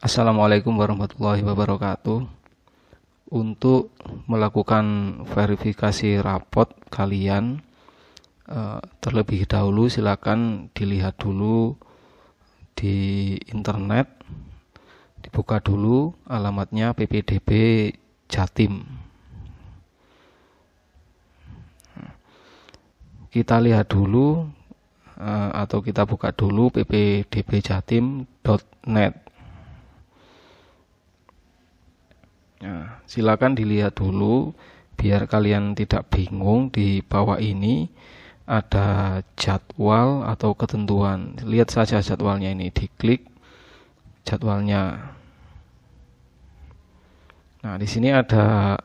Assalamualaikum warahmatullahi wabarakatuh. Untuk melakukan verifikasi rapot kalian eh, terlebih dahulu silakan dilihat dulu di internet dibuka dulu alamatnya PPDB Jatim. Kita lihat dulu eh, atau kita buka dulu ppdbjatim.net. Nah, silakan dilihat dulu biar kalian tidak bingung di bawah ini ada jadwal atau ketentuan. Lihat saja jadwalnya ini, diklik jadwalnya. Nah, di sini ada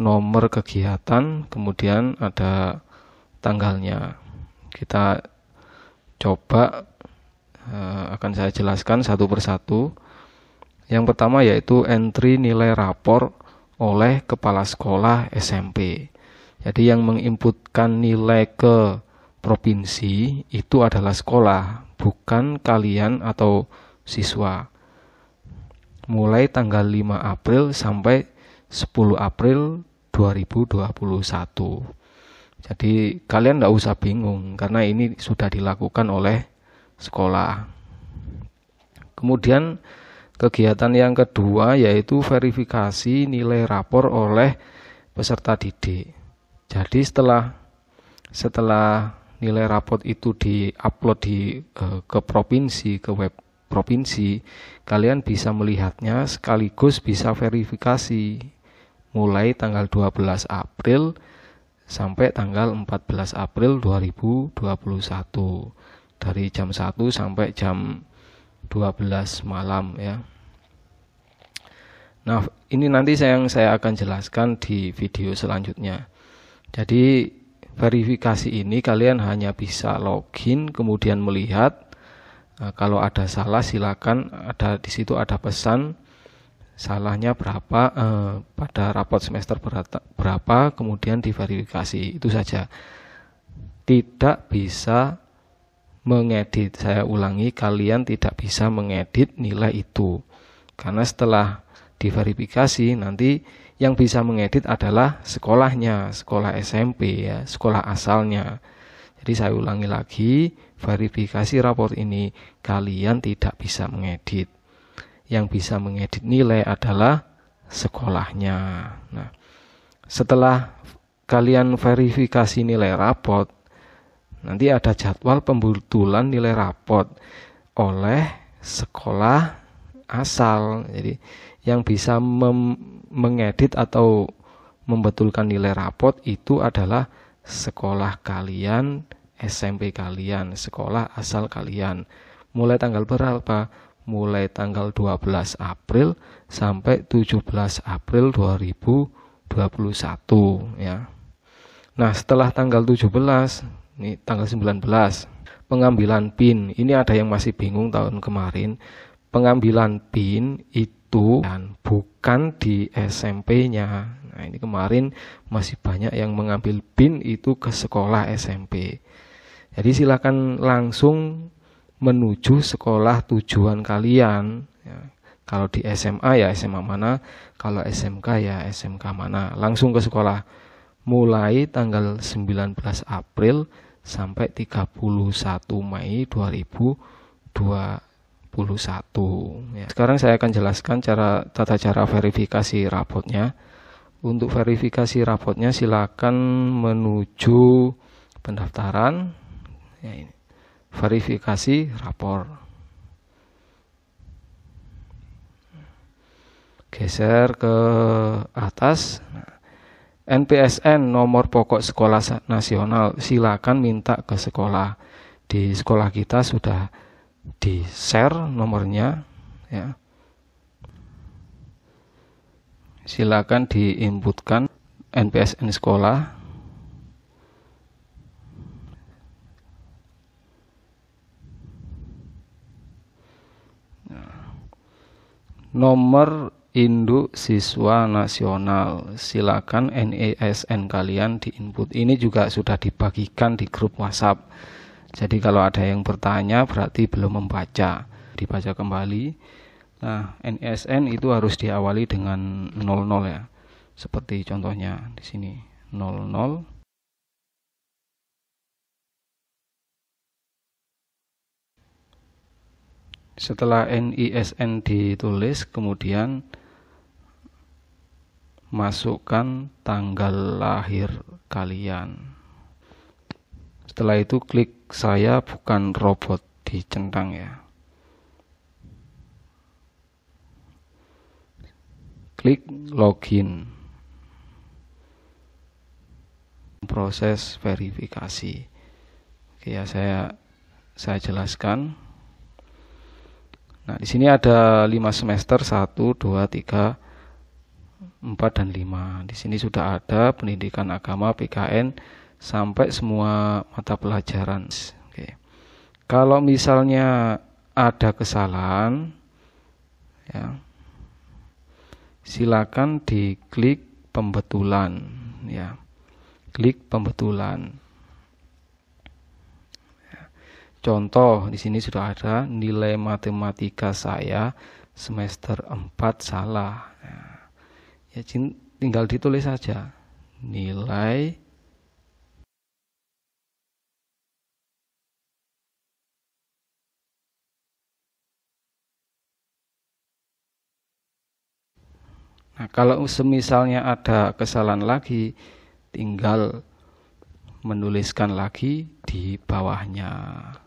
nomor kegiatan, kemudian ada tanggalnya. Kita coba eh, akan saya jelaskan satu persatu yang pertama yaitu entry nilai rapor oleh kepala sekolah SMP. Jadi yang menginputkan nilai ke provinsi itu adalah sekolah, bukan kalian atau siswa. Mulai tanggal 5 April sampai 10 April 2021. Jadi kalian tidak usah bingung karena ini sudah dilakukan oleh sekolah. Kemudian Kegiatan yang kedua yaitu verifikasi nilai rapor oleh peserta didik. Jadi setelah setelah nilai rapor itu diupload di eh, ke provinsi ke web provinsi, kalian bisa melihatnya sekaligus bisa verifikasi mulai tanggal 12 April sampai tanggal 14 April 2021 dari jam 1 sampai jam 12 malam ya. Nah, ini nanti yang saya akan jelaskan di video selanjutnya. Jadi verifikasi ini kalian hanya bisa login kemudian melihat nah, kalau ada salah silakan ada di situ ada pesan salahnya berapa eh, pada rapot semester berata, berapa kemudian diverifikasi itu saja. Tidak bisa mengedit. Saya ulangi, kalian tidak bisa mengedit nilai itu. Karena setelah diverifikasi nanti yang bisa mengedit adalah sekolahnya, sekolah SMP ya, sekolah asalnya. Jadi saya ulangi lagi, verifikasi raport ini kalian tidak bisa mengedit. Yang bisa mengedit nilai adalah sekolahnya. Nah, setelah kalian verifikasi nilai raport Nanti ada jadwal pembetulan nilai rapot oleh sekolah asal. Jadi yang bisa mengedit atau membetulkan nilai rapot itu adalah sekolah kalian, SMP kalian, sekolah asal kalian. Mulai tanggal berapa? mulai tanggal 12 April sampai 17 April 2021 ya. Nah, setelah tanggal 17 ini tanggal 19 pengambilan PIN ini ada yang masih bingung tahun kemarin pengambilan PIN itu bukan di SMP-nya nah ini kemarin masih banyak yang mengambil PIN itu ke sekolah SMP jadi silakan langsung menuju sekolah tujuan kalian ya, kalau di SMA ya SMA mana kalau SMK ya SMK mana langsung ke sekolah mulai tanggal 19 April sampai 31 Mei 2021 ya. sekarang saya akan jelaskan cara tata cara verifikasi rapotnya untuk verifikasi rapotnya silakan menuju pendaftaran ya ini. verifikasi rapor geser ke atas nah, NPSN nomor pokok sekolah nasional silakan minta ke sekolah di sekolah kita sudah di share nomornya ya silakan diinputkan NPSN sekolah nah. nomor induk siswa nasional. Silakan NASN e kalian di input. Ini juga sudah dibagikan di grup WhatsApp. Jadi kalau ada yang bertanya berarti belum membaca. Dibaca kembali. Nah, NASN e itu harus diawali dengan 00 ya. Seperti contohnya di sini 00 setelah NISN e ditulis kemudian masukkan tanggal lahir kalian. Setelah itu klik saya bukan robot di centang ya. Klik login. Proses verifikasi. Oke ya saya saya jelaskan. Nah, di sini ada 5 semester 1 2 3 4 dan 5. Di sini sudah ada pendidikan agama PKN sampai semua mata pelajaran. Oke. Kalau misalnya ada kesalahan ya. Silakan diklik pembetulan ya. Klik pembetulan. Ya. Contoh di sini sudah ada nilai matematika saya semester 4 salah. Ya ya tinggal ditulis saja nilai Nah, kalau semisalnya ada kesalahan lagi, tinggal menuliskan lagi di bawahnya.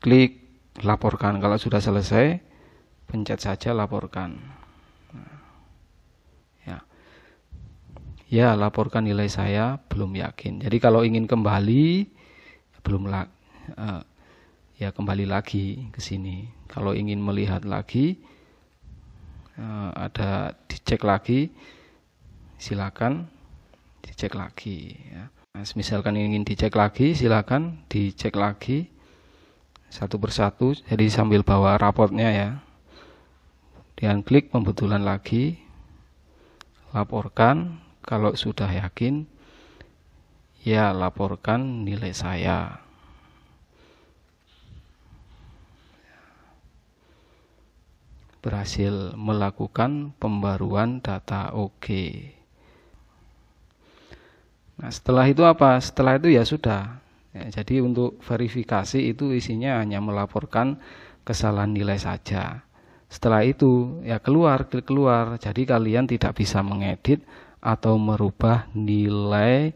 klik laporkan kalau sudah selesai pencet saja laporkan ya ya laporkan nilai saya belum yakin jadi kalau ingin kembali belum lagi uh, eh, ya kembali lagi ke sini kalau ingin melihat lagi eh, ada dicek lagi silakan dicek lagi ya. misalkan ingin dicek lagi silakan dicek lagi satu persatu jadi sambil bawa raportnya ya dan klik pembetulan lagi laporkan kalau sudah yakin ya laporkan nilai saya berhasil melakukan pembaruan data Oke, Nah, setelah itu apa? Setelah itu ya sudah. Ya, jadi untuk verifikasi itu isinya hanya melaporkan kesalahan nilai saja. Setelah itu ya keluar klik keluar. Jadi kalian tidak bisa mengedit atau merubah nilai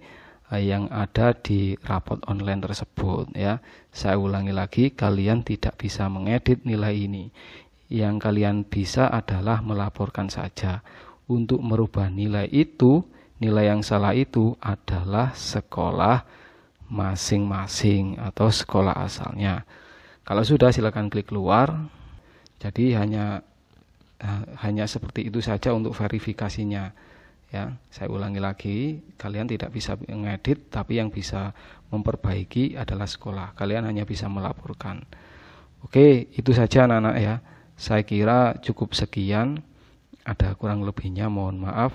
eh, yang ada di rapot online tersebut ya. Saya ulangi lagi, kalian tidak bisa mengedit nilai ini. Yang kalian bisa adalah melaporkan saja. Untuk merubah nilai itu, nilai yang salah itu adalah sekolah masing-masing atau sekolah asalnya. Kalau sudah silakan klik keluar. Jadi hanya eh, hanya seperti itu saja untuk verifikasinya. Ya, saya ulangi lagi, kalian tidak bisa mengedit tapi yang bisa memperbaiki adalah sekolah. Kalian hanya bisa melaporkan. Oke, itu saja anak-anak ya. Saya kira cukup sekian. Ada kurang lebihnya mohon maaf.